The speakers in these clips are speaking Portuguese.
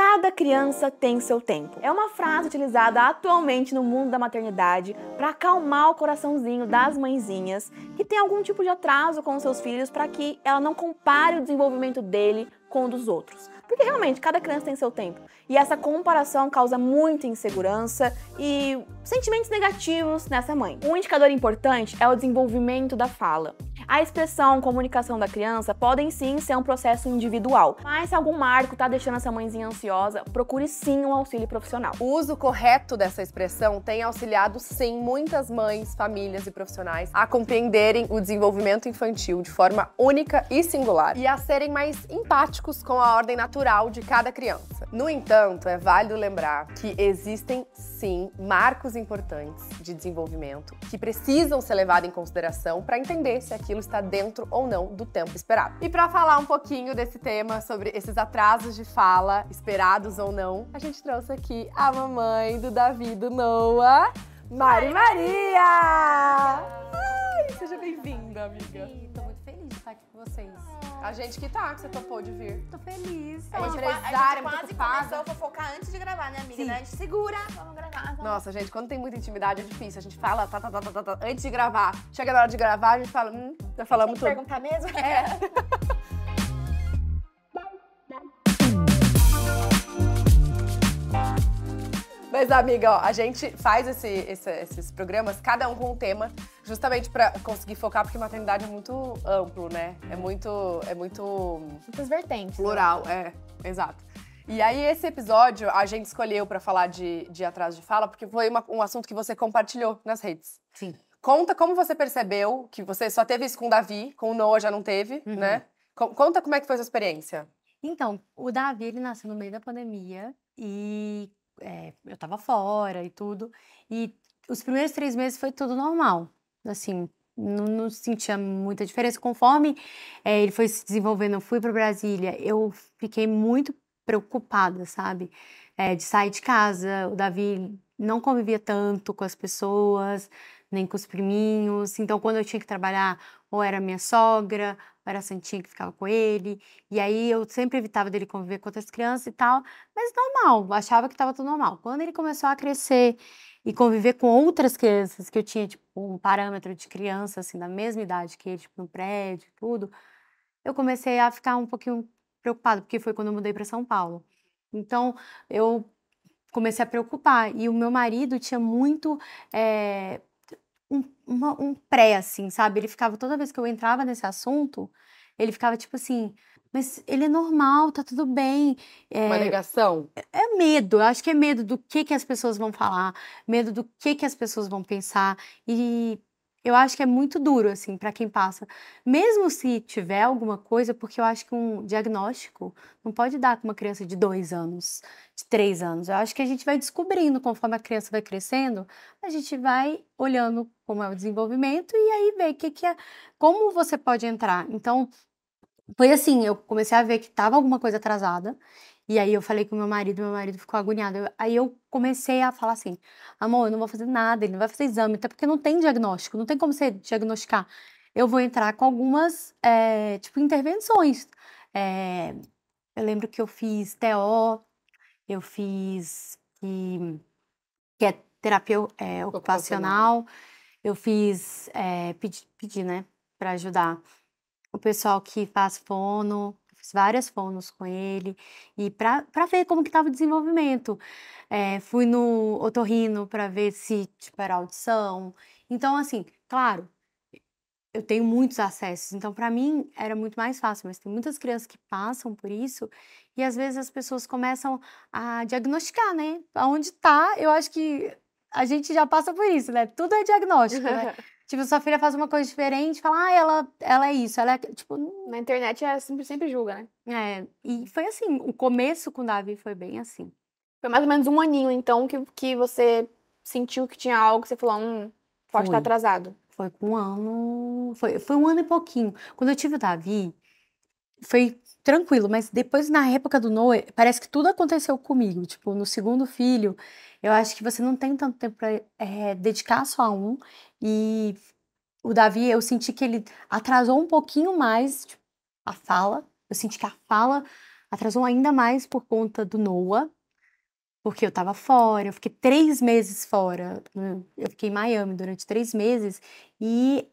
Cada criança tem seu tempo. É uma frase utilizada atualmente no mundo da maternidade para acalmar o coraçãozinho das mãezinhas que tem algum tipo de atraso com seus filhos para que ela não compare o desenvolvimento dele com o dos outros. Porque realmente cada criança tem seu tempo. E essa comparação causa muita insegurança e sentimentos negativos nessa mãe. Um indicador importante é o desenvolvimento da fala. A expressão, comunicação da criança podem sim ser um processo individual, mas se algum marco está deixando essa mãezinha ansiosa, procure sim um auxílio profissional. O uso correto dessa expressão tem auxiliado sim muitas mães, famílias e profissionais a compreenderem o desenvolvimento infantil de forma única e singular e a serem mais empáticos com a ordem natural de cada criança. No entanto, é válido lembrar que existem sim marcos importantes de desenvolvimento que precisam ser levados em consideração para entender se aquilo aquilo está dentro ou não do tempo esperado. E para falar um pouquinho desse tema, sobre esses atrasos de fala, esperados ou não, a gente trouxe aqui a mamãe do Davi do Noah, Mari Maria! Ai, seja bem-vinda, amiga feliz de estar aqui com vocês. A gente que tá, que você topou de vir. Tô feliz. A, a então, gente, a gente quase ocupada. começou a fofocar antes de gravar, né, amiga? Né? A gente segura, vamos gravar. Vamos. Nossa, gente, quando tem muita intimidade é difícil. A gente fala tá, tá, tá, tá, tá, tá antes de gravar. Chega na hora de gravar, a gente fala, hum, já falamos tudo. perguntar mesmo? É. Mas, amiga, ó, a gente faz esse, esse, esses programas, cada um com um tema. Justamente para conseguir focar, porque maternidade é muito amplo, né? É muito. É muito. Muitas vertentes. Né? Plural, né? é, exato. E aí, esse episódio a gente escolheu para falar de, de atraso de fala, porque foi uma, um assunto que você compartilhou nas redes. Sim. Conta como você percebeu que você só teve isso com o Davi, com o Noah já não teve, uhum. né? Conta como é que foi a sua experiência. Então, o Davi, ele nasceu no meio da pandemia e é, eu tava fora e tudo. E os primeiros três meses foi tudo normal assim, não, não sentia muita diferença. Conforme é, ele foi se desenvolvendo, eu fui para Brasília, eu fiquei muito preocupada, sabe? É, de sair de casa, o Davi não convivia tanto com as pessoas, nem com os priminhos. Então, quando eu tinha que trabalhar, ou era minha sogra, ou era a Santinha que ficava com ele. E aí eu sempre evitava dele conviver com outras crianças e tal. Mas normal, achava que estava tudo normal. Quando ele começou a crescer e conviver com outras crianças que eu tinha tipo um parâmetro de criança assim da mesma idade que ele tipo no prédio, tudo. Eu comecei a ficar um pouquinho preocupada porque foi quando eu mudei para São Paulo. Então eu comecei a preocupar e o meu marido tinha muito é, um, uma, um pré assim, sabe? Ele ficava toda vez que eu entrava nesse assunto ele ficava tipo assim, mas ele é normal, tá tudo bem. É, Uma negação? É medo, eu acho que é medo do que, que as pessoas vão falar, medo do que, que as pessoas vão pensar. E eu acho que é muito duro, assim, para quem passa. Mesmo se tiver alguma coisa, porque eu acho que um diagnóstico não pode dar com uma criança de dois anos, de três anos. Eu acho que a gente vai descobrindo conforme a criança vai crescendo, a gente vai olhando como é o desenvolvimento e aí vê que, que é, como você pode entrar. Então, foi assim, eu comecei a ver que tava alguma coisa atrasada. E aí eu falei com meu marido, meu marido ficou agoniado. Eu, aí eu comecei a falar assim: amor, eu não vou fazer nada, ele não vai fazer exame, até tá? porque não tem diagnóstico, não tem como você diagnosticar. Eu vou entrar com algumas, é, tipo, intervenções. É, eu lembro que eu fiz TO, eu fiz que, que é terapia é, ocupacional, eu fiz, eh, pedi, né, para ajudar o pessoal que faz fono, fiz várias fonos com ele, e para ver como que estava o desenvolvimento. É, fui no otorrino para ver se tipo, era audição. Então, assim, claro, eu tenho muitos acessos, então para mim era muito mais fácil, mas tem muitas crianças que passam por isso e às vezes as pessoas começam a diagnosticar, né? Aonde está Eu acho que a gente já passa por isso, né? Tudo é diagnóstico, né? Tipo, sua filha faz uma coisa diferente, fala, ah, ela, ela é isso, ela é. Tipo, na internet é sempre, sempre julga, né? É. E foi assim, o começo com o Davi foi bem assim. Foi mais ou menos um aninho, então, que, que você sentiu que tinha algo, que você falou, hum, pode estar atrasado. Foi com um ano. Foi, foi um ano e pouquinho. Quando eu tive o Davi, foi tranquilo, mas depois na época do Noé, parece que tudo aconteceu comigo. Tipo, no segundo filho, eu acho que você não tem tanto tempo para é, eh, dedicar só a um. E o Davi, eu senti que ele atrasou um pouquinho mais tipo, a fala. Eu senti que a fala atrasou ainda mais por conta do Noah, porque eu tava fora, eu fiquei três meses fora. Né? Eu fiquei em Miami durante três meses e.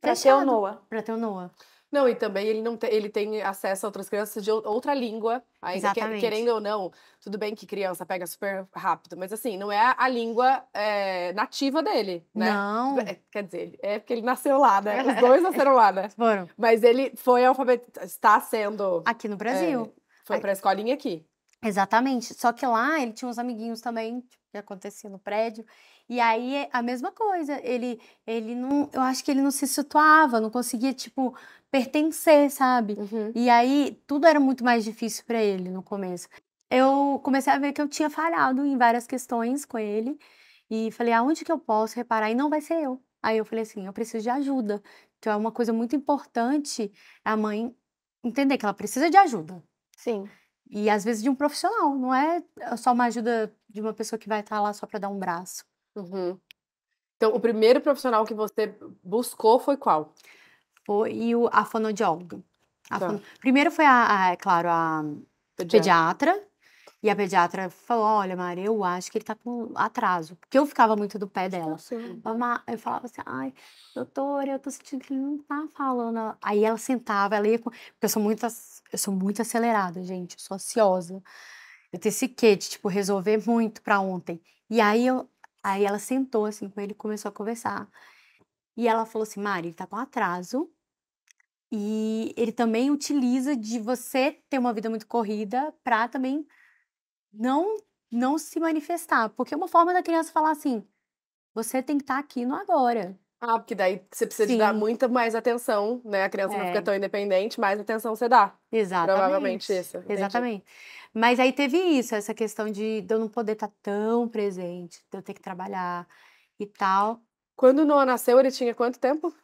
Pra ter o Noah. Pra ter o Noah. Não, e também ele não ele tem acesso a outras crianças de outra língua, ainda que, querendo ou não. Tudo bem que criança pega super rápido, mas assim, não é a língua é, nativa dele, né? Não. É, quer dizer, é porque ele nasceu lá, né? Os dois nasceram lá, né? Foram. Mas ele foi alfabetizado, está sendo... Aqui no Brasil. É, foi para a escolinha aqui. Exatamente. Só que lá ele tinha uns amiguinhos também, tipo, que acontecia no prédio. E aí é a mesma coisa, ele, ele não, eu acho que ele não se situava, não conseguia, tipo, pertencer, sabe? Uhum. E aí tudo era muito mais difícil para ele no começo. Eu comecei a ver que eu tinha falhado em várias questões com ele e falei, aonde que eu posso reparar? E não vai ser eu. Aí eu falei assim, eu preciso de ajuda. Então é uma coisa muito importante a mãe entender que ela precisa de ajuda. Sim. E às vezes de um profissional, não é só uma ajuda de uma pessoa que vai estar tá lá só para dar um braço. Uhum. Então, o primeiro profissional que você buscou foi qual? Foi o, a fonoaudióloga. tá. fono... Primeiro foi, a, a, é claro, a pediatra. pediatra. E a pediatra falou: Olha, Maria, eu acho que ele tá com atraso. Porque eu ficava muito do pé dela. Sim. Eu falava assim: Ai, doutora, eu tô sentindo que ele não tá falando. Aí ela sentava, ela ia. Com... Porque eu sou muito, eu sou muito acelerada, gente. Eu sou ansiosa. Eu tenho esse quê de, tipo, resolver muito pra ontem. E aí eu, Aí ela sentou assim com ele e começou a conversar. E ela falou assim: Mari, ele tá com atraso. E ele também utiliza de você ter uma vida muito corrida para também não não se manifestar, porque é uma forma da criança falar assim: você tem que estar tá aqui no agora. Ah, porque daí você precisa de dar muita mais atenção, né? A criança é. não fica tão independente, mais atenção você dá. Exatamente. Provavelmente isso. Entendi. Exatamente. Mas aí teve isso, essa questão de, de eu não poder estar tá tão presente, de eu ter que trabalhar e tal. Quando o Noah nasceu, ele tinha quanto tempo?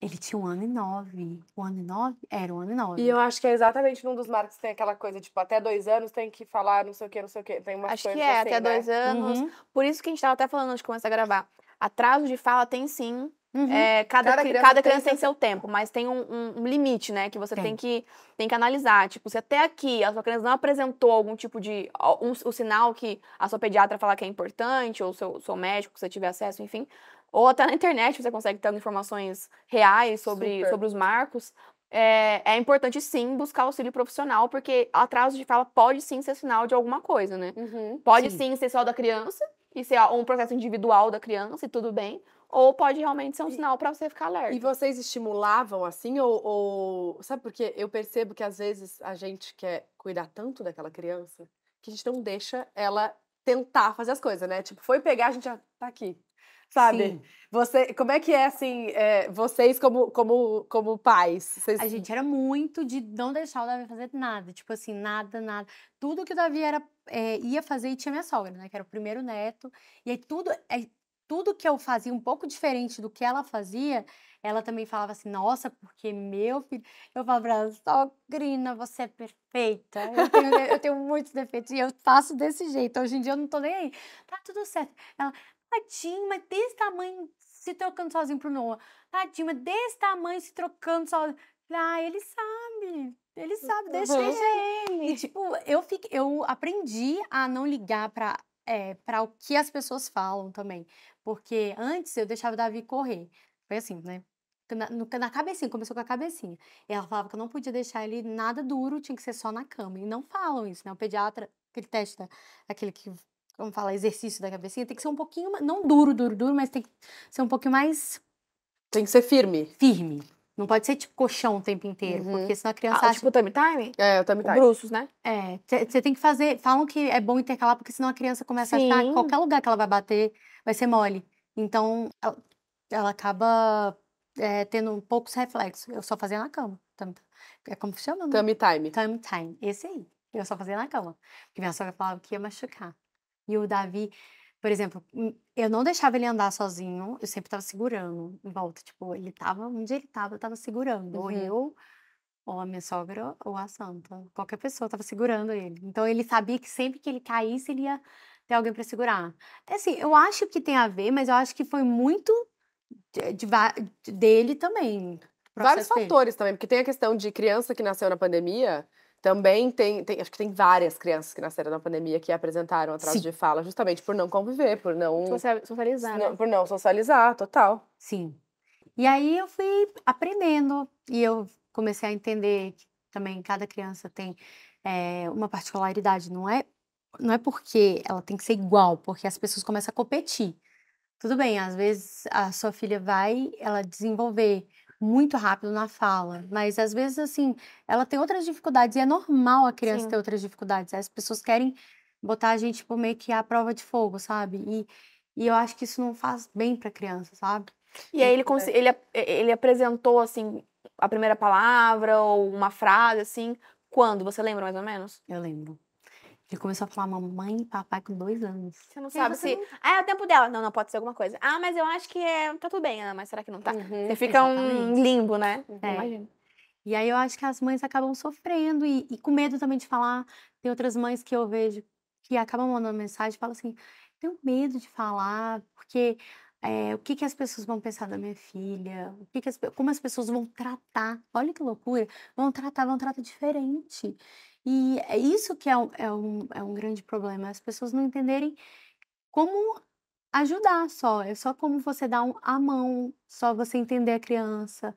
Ele tinha um ano e nove. Um ano e nove? Era um ano e nove. E eu acho que é exatamente num dos marcos que tem aquela coisa, tipo, até dois anos tem que falar não sei o que, não sei o que. Tem umas acho coisas Acho que é, assim, até né? dois anos. Uhum. Por isso que a gente tava até falando antes de começar a gravar. Atraso de fala tem sim, Uhum. É, cada, cada, criança, cada criança tem, tem seu tempo, mas tem um, um limite, né? Que você tem. tem. que, tem que analisar. Tipo, se até aqui a sua criança não apresentou algum tipo de. Um, o sinal que a sua pediatra fala que é importante, ou seu, seu médico, que você tiver acesso, enfim. Ou até na internet você consegue ter informações reais sobre, sobre os marcos. É, é, importante sim buscar auxílio profissional, porque atraso de fala pode sim ser sinal de alguma coisa, né? Uhum, pode sim. sim ser só da criança, e ser um processo individual da criança, e tudo bem ou pode realmente ser um sinal para você ficar alerta. E vocês estimulavam assim? Ou, ou, Sabe porque eu percebo que às vezes a gente quer cuidar tanto daquela criança que a gente não deixa ela tentar fazer as coisas, né? Tipo, foi pegar, a gente já tá aqui. Sabe? Sim. Você, como é que é assim, é, vocês como, como, como pais? Vocês... A gente era muito de não deixar o Davi fazer nada, tipo assim, nada, nada. Tudo que o Davi era, é, ia fazer e tinha minha sogra, né? Que era o primeiro neto. E aí tudo. É, tudo que eu fazia um pouco diferente do que ela fazia, ela também falava assim, nossa, porque meu filho. Eu falava pra ela, sogrina, você é perfeita. Eu tenho, eu tenho muitos defeitos e eu faço desse jeito. Hoje em dia eu não tô nem aí. Tá tudo certo. Ela, tadinho, mas desse tamanho se trocando sozinho pro Noah. Tadinho, mas desse tamanho se trocando sozinho. Ah, ele sabe. Ele sabe, deixa, uhum. ele. E, tipo, eu, fiquei, eu aprendi a não ligar para é, para o que as pessoas falam também. Porque antes eu deixava o Davi correr. Foi assim, né? Na, na cabecinha, começou com a cabecinha. E ela falava que eu não podia deixar ele nada duro, tinha que ser só na cama. E não falam isso, né? O pediatra, aquele testa, aquele que, como falar exercício da cabecinha, tem que ser um pouquinho, não duro, duro, duro, mas tem que ser um pouquinho mais. Tem que ser firme. Firme. Não pode ser tipo colchão o tempo inteiro, uhum. porque senão a criança ah, acha... Tipo time time? É, o time time. bruços, né? É, você tem que fazer... Falam que é bom intercalar, porque senão a criança começa Sim. a achar que qualquer lugar que ela vai bater vai ser mole. Então, ela, ela acaba é, tendo poucos reflexos. Eu só fazia na cama. É como se chama, né? Tummy time. Tummy time, esse aí. Eu só fazia na cama. Porque minha sogra falava que ia machucar. E o Davi... Por exemplo, hum, eu não deixava ele andar sozinho, eu sempre estava segurando em volta. Tipo, ele tava onde ele tava, eu tava segurando. Uhum. Ou eu, ou a minha sogra, ou a santa. Qualquer pessoa tava segurando ele. Então ele sabia que sempre que ele caísse, ele ia ter alguém para segurar. É assim, eu acho que tem a ver, mas eu acho que foi muito de, de, de, dele também. Vários dele. fatores também, porque tem a questão de criança que nasceu na pandemia também tem, tem, acho que tem várias crianças que nasceram na pandemia que apresentaram atraso Sim. de fala, justamente por não conviver, por não. Socializar. Não, né? Por não socializar, total. Sim. E aí eu fui aprendendo e eu comecei a entender que também cada criança tem é, uma particularidade, não é? Não é porque ela tem que ser igual, porque as pessoas começam a competir. Tudo bem, às vezes a sua filha vai, ela desenvolver muito rápido na fala, mas às vezes, assim, ela tem outras dificuldades, e é normal a criança Sim. ter outras dificuldades. As pessoas querem botar a gente, tipo, meio que à prova de fogo, sabe? E, e eu acho que isso não faz bem pra criança, sabe? E aí então ele, é ele, ele apresentou, assim, a primeira palavra ou uma frase, assim, quando? Você lembra mais ou menos? Eu lembro. Ele começou a falar mamãe e papai com dois anos. Você não e sabe você se. Não... Tá. Ah, é o tempo dela. Não, não pode ser alguma coisa. Ah, mas eu acho que é... tá tudo bem, Ana, ah, mas será que não tá? Uhum, você fica exatamente. um limbo, né? Uhum, é. Imagino. E aí eu acho que as mães acabam sofrendo e, e com medo também de falar. Tem outras mães que eu vejo que acabam mandando mensagem e falam assim: tenho medo de falar, porque é, o que, que as pessoas vão pensar da minha filha, o que, que as, como as pessoas vão tratar. Olha que loucura! Vão tratar, vão tratar diferente. E é isso que é um, é um, é um grande problema, as pessoas não entenderem como ajudar só, é só como você dar um, a mão, só você entender a criança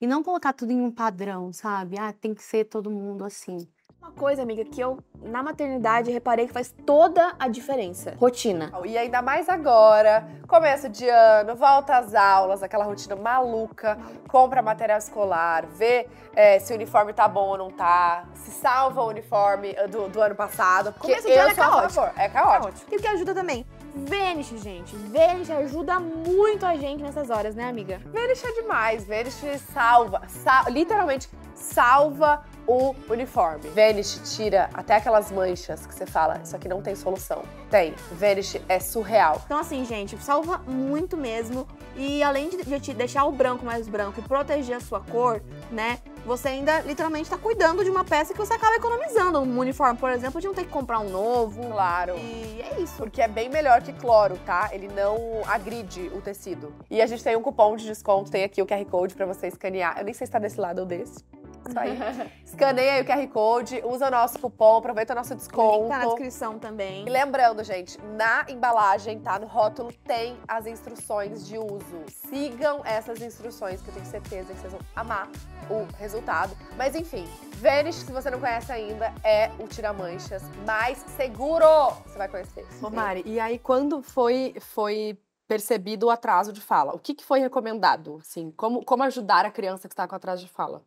e não colocar tudo em um padrão, sabe? Ah, tem que ser todo mundo assim. Uma coisa, amiga, que eu na maternidade reparei que faz toda a diferença. Rotina. E ainda mais agora, começo de ano, volta às aulas, aquela rotina maluca, compra material escolar, vê é, se o uniforme tá bom ou não tá, se salva o uniforme ah, do, do ano passado. Porque começo de ano é caótico. é caótico. E o que ajuda também? Vênus, gente. Vênus ajuda muito a gente nessas horas, né, amiga? Vênus é demais. Vênus salva. literalmente salva o uniforme. Vanish tira até aquelas manchas que você fala, isso aqui não tem solução. Tem. Vanish é surreal. Então assim, gente, salva muito mesmo. E além de te deixar o branco mais branco e proteger a sua cor, né? Você ainda literalmente está cuidando de uma peça que você acaba economizando. Um uniforme, por exemplo, de não ter que comprar um novo. Claro. E é isso. Porque é bem melhor que cloro, tá? Ele não agride o tecido. E a gente tem um cupom de desconto, tem aqui o QR Code para você escanear. Eu nem sei se está desse lado ou desse isso aí. Escaneia aí o QR Code, usa o nosso cupom, aproveita o nosso desconto. Link tá na descrição também. E lembrando, gente, na embalagem, tá? No rótulo tem as instruções de uso. Sigam essas instruções, que eu tenho certeza que vocês vão amar o resultado. Mas enfim, Vênus, se você não conhece ainda, é o tira-manchas mais seguro. Você vai conhecer. Ô, Mari, e aí quando foi, foi percebido o atraso de fala? O que, que foi recomendado? Assim, como, como ajudar a criança que está com atraso de fala?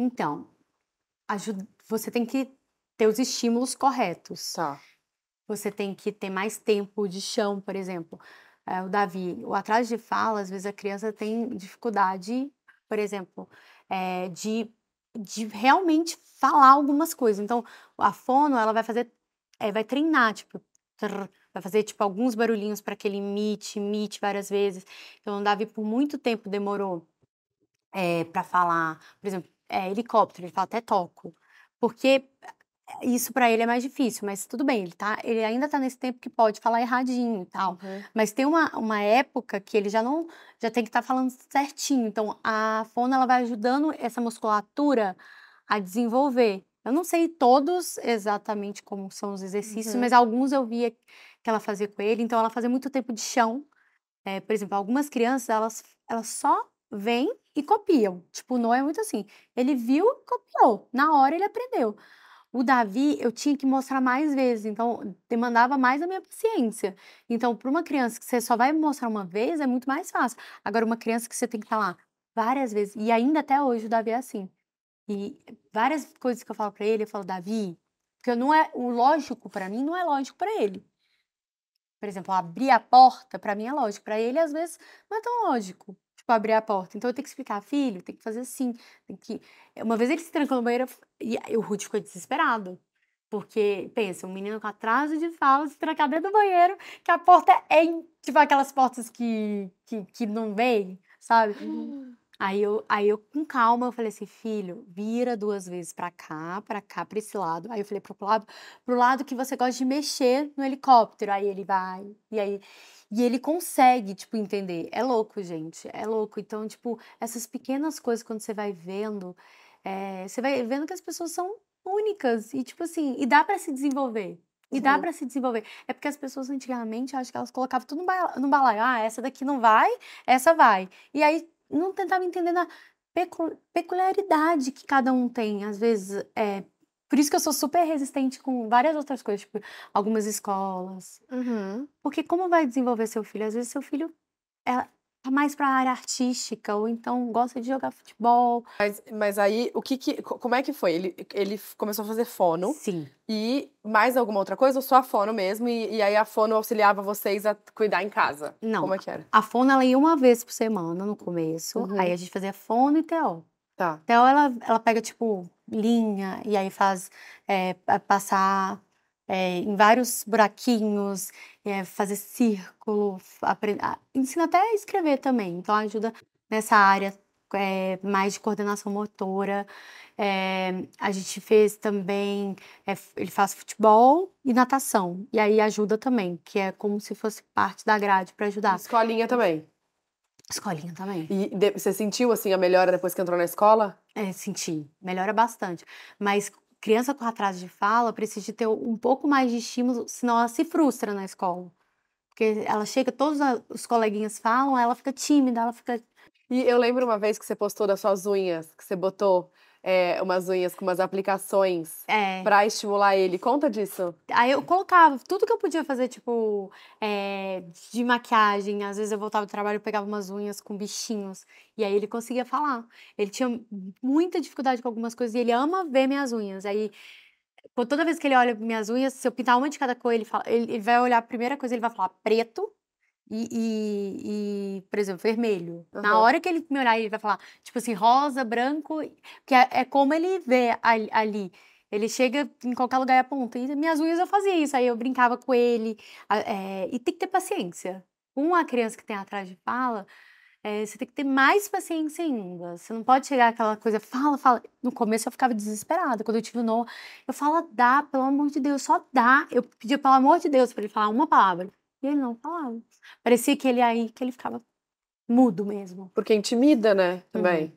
Então, você tem que ter os estímulos corretos. Tá. Você tem que ter mais tempo de chão, por exemplo. É, o Davi, o atraso de fala, às vezes a criança tem dificuldade, por exemplo, é, de, de realmente falar algumas coisas. Então, a fono, ela vai fazer, é, vai treinar, tipo, trrr, vai fazer, tipo, alguns barulhinhos para que ele imite, imite várias vezes. Então, o Davi, por muito tempo, demorou é, para falar, por exemplo, é, helicóptero, ele fala até toco. Porque eh, isso para ele é mais difícil, mas tudo bem, ele, tá, ele ainda tá nesse tempo que pode falar erradinho e tal. Uhum. Mas tem uma, uma época que ele já não já tem que estar tá falando certinho. Então a fona ela vai ajudando essa musculatura a desenvolver. Eu não sei todos exatamente como são os exercícios, uhum. mas alguns eu via que ela fazia com ele. Então ela fazia muito tempo de chão. É, por exemplo, algumas crianças elas elas só vêm e copiam. Tipo, o Noé é muito assim. Ele viu e copiou. Na hora ele aprendeu. O Davi, eu tinha que mostrar mais vezes, então demandava mais a minha paciência. Então, para uma criança que você só vai mostrar uma vez, é muito mais fácil. Agora, uma criança que você tem que estar lá várias vezes, e ainda até hoje o Davi é assim. E várias coisas que eu falo para ele, eu falo, Davi, porque não é o lógico para mim não é lógico para ele. Por exemplo, abrir a porta para mim é lógico, para ele às vezes não é tão lógico para tipo, abrir a porta. Então eu tenho que explicar, filho, tem que fazer assim. Tem que... Uma vez ele se trancou no banheiro e o Ruth ficou desesperado. Porque, pensa, um menino com atraso de fala se trancar dentro do banheiro, que a porta é, tipo, aquelas portas que, que, que não vem, sabe? Uhum. Aí eu, aí eu, com calma, eu falei assim, filho, vira duas vezes para cá, para cá, para esse lado. Aí eu falei pro lado, pro lado que você gosta de mexer no helicóptero. Aí ele vai, e aí e ele consegue, tipo, entender. É louco, gente, é louco. Então, tipo, essas pequenas coisas quando você vai vendo, é, você vai vendo que as pessoas são únicas e tipo assim, e dá para se desenvolver. E Sim. dá para se desenvolver. É porque as pessoas antigamente, acho que elas colocavam tudo no balaio. Ah, essa daqui não vai, essa vai. E aí não tentava entender a peculiaridade que cada um tem. Às vezes, é, por isso que eu sou super resistente com várias outras coisas, tipo algumas escolas. Uhum. Porque como vai desenvolver seu filho? Às vezes seu filho Tá mais para a área artística ou então gosta de jogar futebol. Mas, mas aí o que, que como é que foi? Ele, ele começou a fazer fono. Sim. E mais alguma outra coisa ou só a fono mesmo? E, e aí a fono auxiliava vocês a cuidar em casa? Não. Como é que era? A fono ela ia uma vez por semana no começo. Uhum. Aí a gente fazia fono e TO. Tá. TO ela ela pega tipo linha e aí faz é, passar é, em vários buraquinhos, é, fazer círculo, aprender, ensina até a escrever também. Então ajuda nessa área é, mais de coordenação motora. É, a gente fez também, é, ele faz futebol e natação. E aí ajuda também, que é como se fosse parte da grade para ajudar. Escolinha também. Escolinha também. E de, você sentiu assim a melhora depois que entrou na escola? É, senti. Melhora bastante. Mas criança com atraso de fala precisa de ter um pouco mais de estímulo, senão ela se frustra na escola. Porque ela chega, todos os coleguinhas falam, ela fica tímida, ela fica. E eu lembro uma vez que você postou das suas unhas, que você botou é, umas unhas com umas aplicações é. para estimular ele. Conta disso. Aí eu colocava tudo que eu podia fazer, tipo, é, de maquiagem. Às vezes eu voltava do trabalho e pegava umas unhas com bichinhos. E aí ele conseguia falar. Ele tinha muita dificuldade com algumas coisas e ele ama ver minhas unhas. Aí toda vez que ele olha minhas unhas, se eu pintar uma de cada cor, ele, fala, ele, ele vai olhar a primeira coisa, ele vai falar preto. E, e, e, por exemplo, vermelho. Uhum. Na hora que ele me olhar, ele vai falar, tipo assim, rosa, branco, que é, é como ele vê ali. Ele chega em qualquer lugar e aponta. E minhas unhas eu fazia isso, aí eu brincava com ele. É, e tem que ter paciência. Uma criança que tem atrás de fala, é, você tem que ter mais paciência ainda. Você não pode chegar aquela coisa, fala, fala. No começo eu ficava desesperada. Quando eu tive o Noah, eu falo, dá, pelo amor de Deus, só dá. Eu pedia, pelo amor de Deus, para ele falar uma palavra. E ele não falava. Parecia que ele aí, que ele ficava mudo mesmo. Porque intimida, né? Também.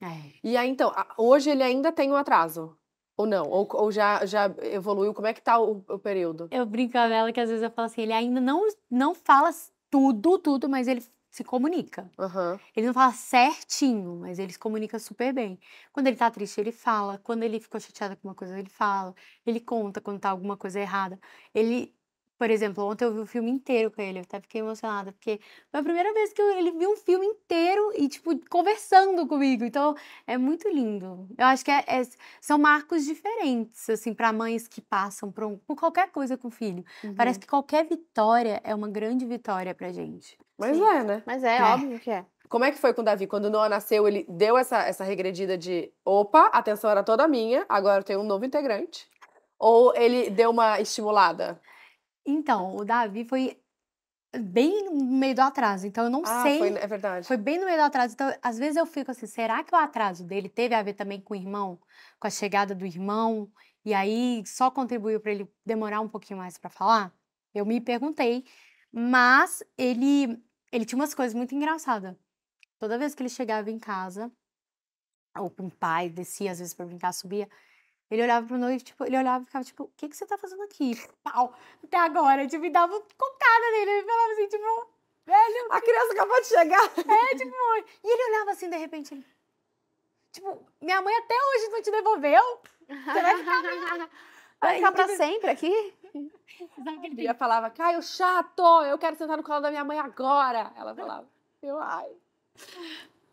Uhum. É. E aí, então, hoje ele ainda tem um atraso? Ou não? Ou, ou já, já evoluiu? Como é que tá o, o, período? Eu brinco com ela que às vezes eu falo assim, ele ainda não, não fala tudo, tudo, mas ele se comunica. Uhum. Ele não fala certinho, mas ele se comunica super bem. Quando ele tá triste, ele fala. Quando ele ficou chateado com uma coisa, ele fala. Ele conta quando tá alguma coisa errada. Ele por exemplo, ontem eu vi o um filme inteiro com ele, eu até fiquei emocionada, porque foi a primeira vez que eu, ele viu um filme inteiro e, tipo, conversando comigo. Então, é muito lindo. Eu acho que é, é, são marcos diferentes, assim, para mães que passam por, um, por, qualquer coisa com o filho. Uhum. Parece que qualquer vitória é uma grande vitória pra gente. Mas Sim. é, né? Mas é, é, óbvio que é. Como é que foi com o Davi? Quando o Noah nasceu, ele deu essa, essa regredida de opa, a atenção era toda minha, agora eu tenho um novo integrante. Ou ele deu uma estimulada? Então, o Davi foi eh, bem no meio do atraso. Então eu não ah, sei. Foi, é verdade. Foi bem no meio do atraso. Então, às vezes eu fico assim, será que o atraso dele teve a ver também com o irmão, com a chegada do irmão? E aí só contribuiu para ele demorar um pouquinho mais para falar? Eu me perguntei, mas ele ele tinha umas coisas muito engraçadas. Toda vez que ele chegava em casa, ou com o pai descia às vezes para brincar, subia, ele olhava pro noivo, tipo, ele olhava e ficava, tipo, o que, que você tá fazendo aqui? Pau! Até agora, tipo, me dava cocada nele. Ele falava assim, tipo, velho. A criança acabou de chegar. É, tipo, e ele olhava assim, de repente, ele, tipo, minha mãe até hoje não te devolveu. Você vai ficar, vai ficar pra sempre aqui? E eu falava, Caio, chato, eu quero sentar no colo da minha mãe agora. Ela falava, eu, ai.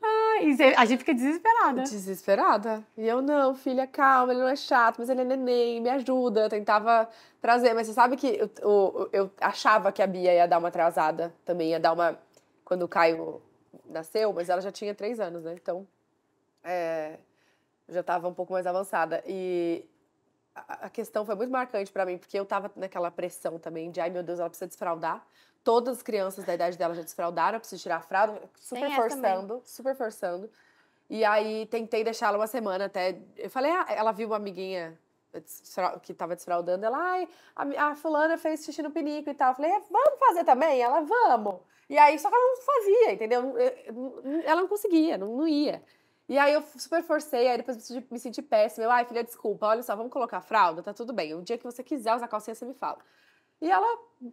Ai, a gente fica desesperada. Desesperada. E eu, não, filha, calma, ele não é chato, mas ele é neném, me ajuda. Eu tentava trazer, mas você sabe que eu, eu, eu achava que a Bia ia dar uma atrasada também, ia dar uma. Quando o Caio nasceu, mas ela já tinha três anos, né? Então. É, já estava um pouco mais avançada. E a questão foi muito marcante para mim, porque eu estava naquela pressão também de, ai meu Deus, ela precisa desfraldar, Todas as crianças da idade dela já desfraldaram, eu preciso tirar a fralda, super tem forçando, super forçando. E aí tentei deixar ela uma semana até. Eu falei, ah, ela viu uma amiguinha que tava desfraldando, ela, ai, a, a, fulana fez xixi no pinico e tal. Eu falei, é, vamos fazer também? Ela, vamos. E aí, só que ela não fazia, entendeu? Eh, ela não conseguia, não, não ia. E aí eu super forcei, aí depois me senti péssima. Eu, ai, filha, desculpa, olha só, vamos colocar fralda, tá tudo bem. O dia que você quiser usar calcinha, você me fala. E ela,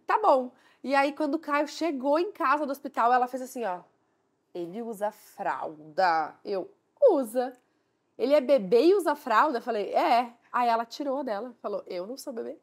tá bom. E aí, quando o Caio chegou em casa do hospital, ela fez assim, ó. Ele usa fralda. Eu, usa. Ele é bebê e usa fralda? Eu falei, é. Aí ela tirou dela. Falou, eu não sou bebê.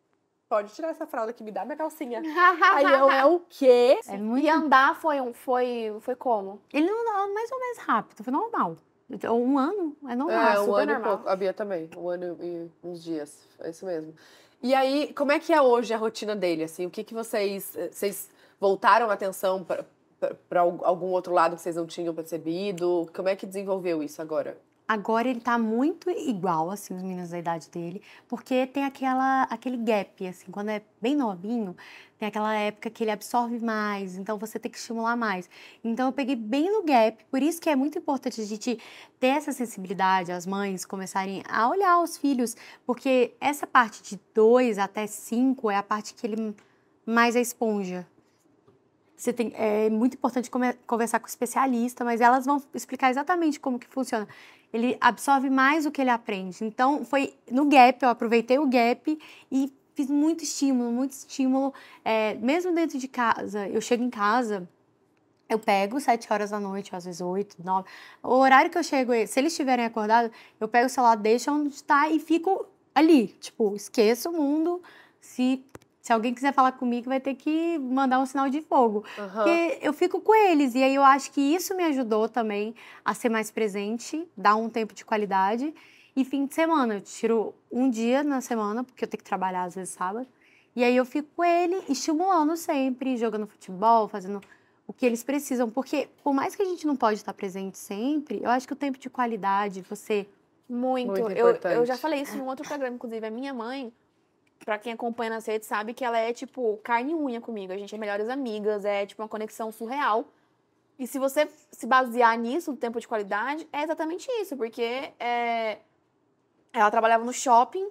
Pode tirar essa fralda que me dá minha calcinha. Aí eu, é o quê? É muito... E andar foi, foi, foi como? Ele não andava mais ou menos rápido, foi normal. Então, um ano, é normal, é, um super ano normal. E pouco. A Bia também, um ano e uns dias, é isso mesmo. E aí, como é que é hoje a rotina dele? Assim, o que, que vocês, eh, vocês voltaram a atenção para algum outro lado que vocês não tinham percebido? Como é que desenvolveu isso agora? agora ele tá muito igual, assim, os meninos da idade dele, porque tem aquela, aquele gap, assim, quando é bem novinho, tem aquela época que ele absorve mais, então você tem que estimular mais. Então eu peguei bem no gap, por isso que é muito importante a gente ter essa sensibilidade, as mães começarem a olhar os filhos, porque essa parte de 2 até 5 é a parte que ele mais é esponja, você tem, é muito importante come, conversar com o especialista, mas elas vão explicar exatamente como que funciona. Ele absorve mais o que ele aprende. Então, foi no gap, eu aproveitei o gap e fiz muito estímulo, muito estímulo. É, mesmo dentro de casa, eu chego em casa, eu pego sete horas da noite, às vezes oito, nove. O horário que eu chego, se eles estiverem acordados, eu pego o celular, deixo onde está e fico ali. Tipo, esqueço o mundo. Se se alguém quiser falar comigo, vai ter que mandar um sinal de fogo. Uhum. Porque eu fico com eles. E aí eu acho que isso me ajudou também a ser mais presente, dar um tempo de qualidade. E fim de semana, eu tiro um dia na semana, porque eu tenho que trabalhar às vezes sábado. E aí eu fico com ele, estimulando sempre, jogando futebol, fazendo o que eles precisam. Porque, por mais que a gente não pode estar presente sempre, eu acho que o tempo de qualidade, você. Muito. Muito eu, eu já falei isso um outro programa, inclusive. A minha mãe, para quem acompanha nas redes, sabe que ela é, tipo, carne e unha comigo. A gente é melhores amigas, é, tipo, uma conexão surreal. E se você se basear nisso, do tempo de qualidade, é exatamente isso, porque é, ela trabalhava no shopping,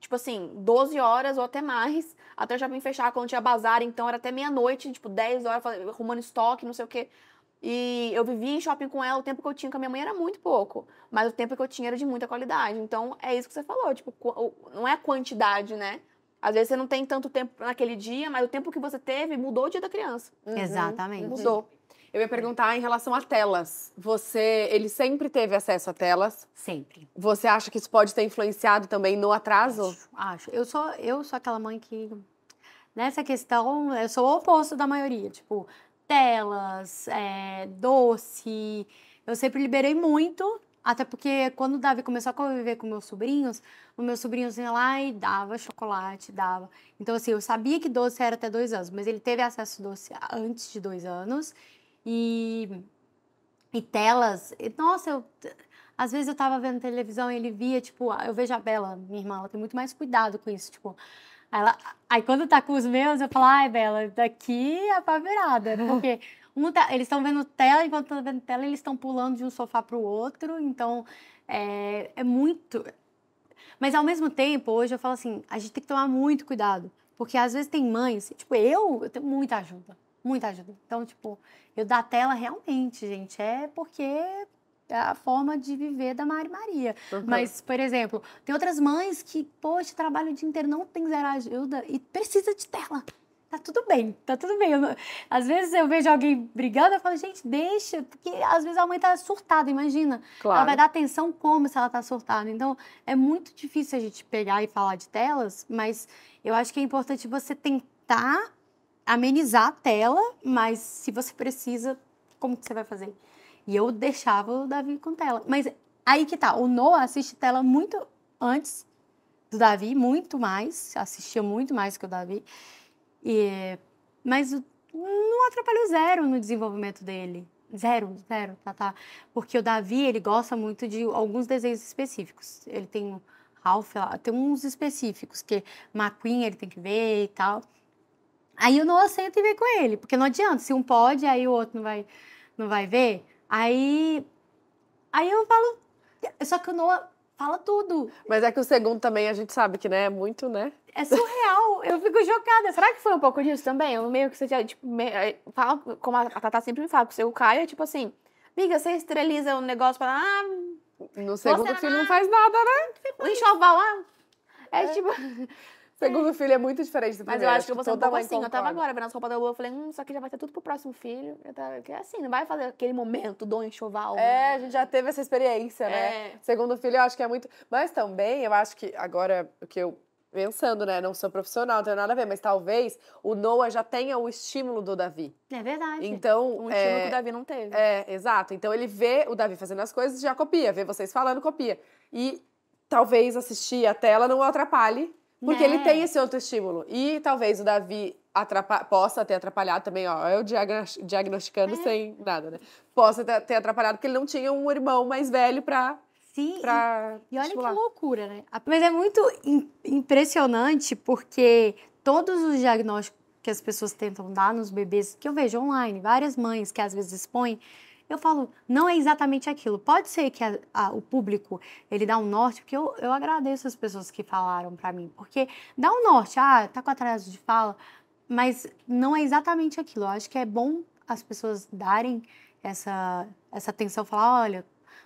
tipo assim, 12 horas ou até mais, até o shopping fechar, quando tinha bazar, então era até meia-noite, tipo 10 horas, arrumando estoque, não sei o quê. E eu vivia em shopping com ela, o tempo que eu tinha com a minha mãe era muito pouco, mas o tempo que eu tinha era de muita qualidade. Então é isso que você falou, tipo, não é a quantidade, né? Às vezes você não tem tanto tempo naquele dia, mas o tempo que você teve mudou o dia da criança. Uhum. Exatamente. Uhum. Mudou. Eu ia perguntar em relação a telas. Você, ele sempre teve acesso a telas? Sempre. Você acha que isso pode ter influenciado também no atraso? Acho. acho. Eu sou, eu sou aquela mãe que nessa questão eu sou o oposto da maioria. Tipo telas, é, doce. Eu sempre liberei muito até porque quando o Davi começou a conviver com meus sobrinhos, os meus sobrinhos iam lá e dava chocolate, dava. Então, assim, eu sabia que doce era até dois anos, mas ele teve acesso doce antes de dois anos. E, e telas. E, nossa, eu, às vezes eu tava vendo televisão e ele via, tipo, eu vejo a Bela, minha irmã, ela tem muito mais cuidado com isso. Tipo, ela, aí quando tá com os meus, eu falo, ai, Bela, daqui é a virada. Porque um tá, eles estão vendo tela, enquanto estão vendo tela, eles estão pulando de um sofá para o outro. Então, é, é muito. Mas, ao mesmo tempo, hoje eu falo assim: a gente tem que tomar muito cuidado. Porque, às vezes, tem mães, tipo, eu, eu tenho muita ajuda. Muita ajuda. Então, tipo, eu da tela realmente, gente, é porque é a forma de viver da Mari Maria. Uhum. Mas, por exemplo, tem outras mães que, poxa, trabalho o dia inteiro, não tem zero ajuda e precisa de tela tá tudo bem, tá tudo bem. Eu, às vezes eu vejo alguém brigando, eu falo, gente, deixa, porque às vezes a mãe tá surtada, imagina. Claro. Ela vai dar atenção como se ela tá surtada. Então, é muito difícil a gente pegar e falar de telas, mas eu acho que é importante você tentar amenizar a tela, mas se você precisa, como que você vai fazer? E eu deixava o Davi com tela. Mas aí que tá, o Noah assiste tela muito antes do Davi, muito mais, assistia muito mais que o Davi. E, mas não atrapalhou zero no desenvolvimento dele. Zero, zero, tá, tá. Porque o Davi, ele gosta muito de alguns desenhos específicos. Ele tem Ralph, tem uns específicos que McQueen ele tem que ver e tal. Aí eu não aceito e ver com ele, porque não adianta. Se um pode, aí o outro não vai, não vai ver. Aí, aí eu falo... Só que o Noah fala tudo. Mas é que o segundo também a gente sabe que, né, é muito, né? É surreal, eu fico chocada. Será que foi um pouco disso também? Eu meio que você já, tipo, me, eh, fala, como a Tata sempre me fala, que o seu Caio é tipo assim, amiga, você esteriliza um negócio para ah, no segundo você, filho é não faz nada, né? O enxoval, ah. É, é. tipo. Segundo filho é muito diferente do primeiro. Mas eu acho que, que você tava assim. Eu tava agora vendo as roupas da lua, eu falei, hum, isso aqui já vai ter tudo pro próximo filho. Eu tava que é assim, não vai fazer aquele momento do enxoval. Né? É, a gente já teve essa experiência, né? é. né? Segundo filho, eu acho que é muito. Mas também, eu acho que agora, o que eu pensando, né? Não sou profissional, não tenho nada a ver, mas talvez o Noah já tenha o estímulo do Davi. É verdade. Então, um estímulo é, que o Davi não teve. É, exato. Então ele vê o Davi fazendo as coisas e já copia, vê vocês falando, copia. E talvez assistir a tela não atrapalhe porque né? ele tem esse outro estímulo. E talvez o Davi possa ter atrapalhado também, ó. Eu diagnosticando é. sem nada, né? Possa ter atrapalhado, porque ele não tinha um irmão mais velho pra. Sim. Pra e, e olha estimular. que loucura, né? Mas é muito impressionante porque todos os diagnósticos que as pessoas tentam dar nos bebês, que eu vejo online, várias mães que às vezes expõem, eu falo, não é exatamente aquilo. Pode ser que a, a, o público, ele dá um norte, porque eu, eu agradeço as pessoas que falaram para mim, porque dá um norte, ah, tá com atraso de fala, mas não é exatamente aquilo. Eu acho que é bom as pessoas darem essa, essa atenção, falar, olha,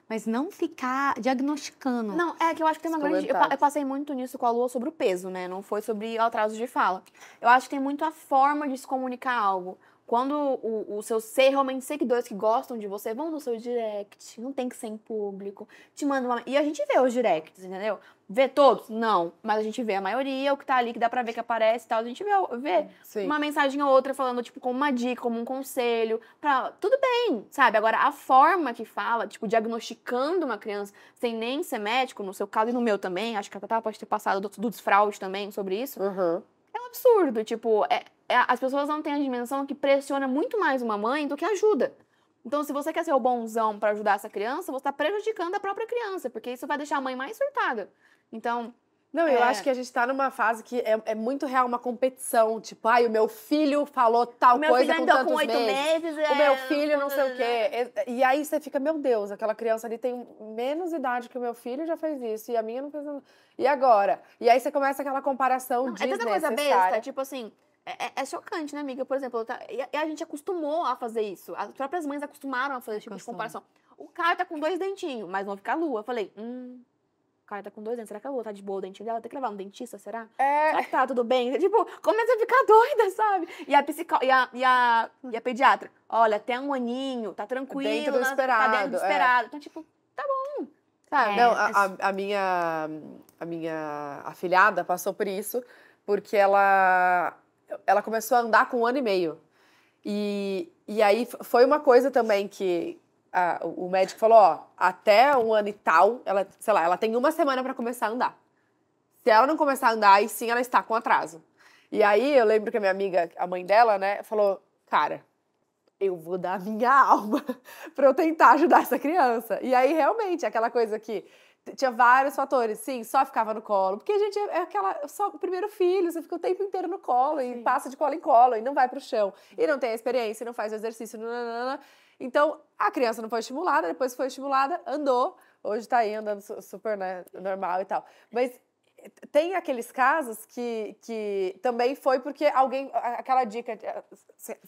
mas não ficar diagnosticando. Não, é que eu acho que tem uma grande. Eu, eu, passei muito nisso com a Lua sobre o peso, né? Não foi sobre o atraso de fala. Eu acho que tem muito a forma de se comunicar algo. Quando os seus ser realmente seguidores que gostam de você vão no seu direct, não tem que ser em público, te mandam uma... E a gente vê os directs, entendeu? Vê todos? Não. Mas a gente vê a maioria, o que tá ali, que dá pra ver que aparece e tal. A gente vê, vê uma mensagem ou outra falando, tipo, com uma dica, como um conselho. Pra... Tudo bem, sabe? Agora, a forma que fala, tipo, diagnosticando uma criança sem nem ser médico, no seu caso e no meu também, acho que a Tatá pode ter passado do, do desfraude também sobre isso. Uhum. É um absurdo, tipo, é, é, as pessoas não têm a dimensão que pressiona muito mais uma mãe do que ajuda. Então, se você quer ser o bonzão para ajudar essa criança, você está prejudicando a própria criança, porque isso vai deixar a mãe mais surtada. Então, não, eu é. acho que a gente está numa fase que é, é, muito real uma competição. Tipo, ai, ah, o meu filho falou tal meu coisa filho com tantos com oito meses. meses é... O meu é, filho não sei o quê. Né? E, e, aí você fica, meu Deus, aquela criança ali tem menos idade que o meu filho já fez isso. E a minha não fez... E agora? E aí você começa aquela comparação não, de É tanta coisa besta, tipo assim... É, é, é, chocante, né, amiga? Por exemplo, tá, e, a, e a, gente acostumou a fazer isso. As próprias mães acostumaram a fazer esse tipo Costuma. de comparação. O cara tá com dois dentinhos, mas não fica a lua. Eu falei, hum, o cara tá com dois dentes, será que a lua tá de boa o dentinho dela? Tem que levar um dentista, será? É. Será que tá tudo bem? Tipo, começa a ficar doida, sabe? E a, psicó e a, e a, e a pediatra, olha, até um aninho, tá tranquilo. Dentro do esperado. Né? Tá dentro do esperado. É. Então, tipo, tá bom. Sabe? É, não, a, a, minha, a minha afilhada passou por isso, porque ela ela começou a andar com um ano e meio. E, e aí foi uma coisa também que a, o médico falou, ó, até um ano e tal, ela, sei lá, ela tem uma semana para começar a andar. Se ela não começar a andar, aí sim ela está com atraso. E aí eu lembro que a minha amiga, a mãe dela, né, falou, cara, eu vou dar minha alma para eu tentar ajudar essa criança. E aí realmente aquela coisa que tinha vários fatores. Sim, só ficava no colo. Porque a gente é, é aquela. É só o primeiro filho, você fica o tempo inteiro no colo Sim. e passa de colo em colo e não vai pro chão. E não tem a experiência, não faz o exercício. Nanana. Então, a criança não foi estimulada, depois foi estimulada, andou. Hoje tá aí andando super né, normal e tal. Mas eh, tem aqueles casos que, que também foi porque alguém. Aquela dica. Eh,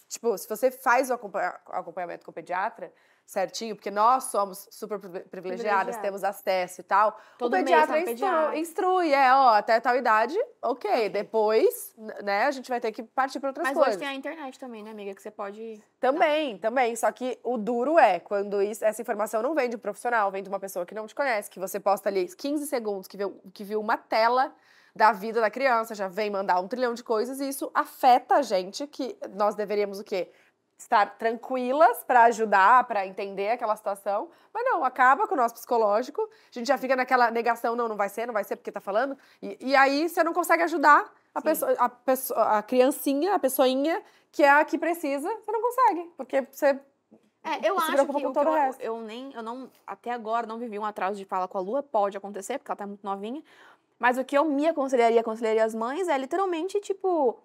tipo, se você faz o acompanhamento com o pediatra certinho, porque nós somos super privilegiadas, temos acesso e tal. Todo o pediatra, é mês, instrui, pediatra instrui, é, ó, até tal idade, ok. okay. Depois, né, a gente vai ter que partir para outras Mas coisas. Mas hoje tem a internet também, né, amiga, que você pode... Também, também. Só que o duro é quando isso, essa informação não vem de um profissional, vem de uma pessoa que não te conhece, que você posta ali 15 segundos, que viu, que viu uma tela da vida da criança, já vem mandar um trilhão de coisas, e isso afeta a gente, que nós deveríamos o quê? estar tranquilas para ajudar, para entender aquela situação, mas não, acaba com o nosso psicológico, a gente já fica naquela negação, não, não vai ser, não vai ser porque tá falando, e, e aí você não consegue ajudar a, pessoa, a, pessoa, a criancinha, a pessoinha, que é a que precisa, você não consegue, porque você é, eu acho que, o que eu, eu, nem, eu não, até agora não vivi um atraso de fala com a Lua, pode acontecer, porque ela tá muito novinha, mas o que eu me aconselharia, aconselharia as mães, é literalmente, tipo,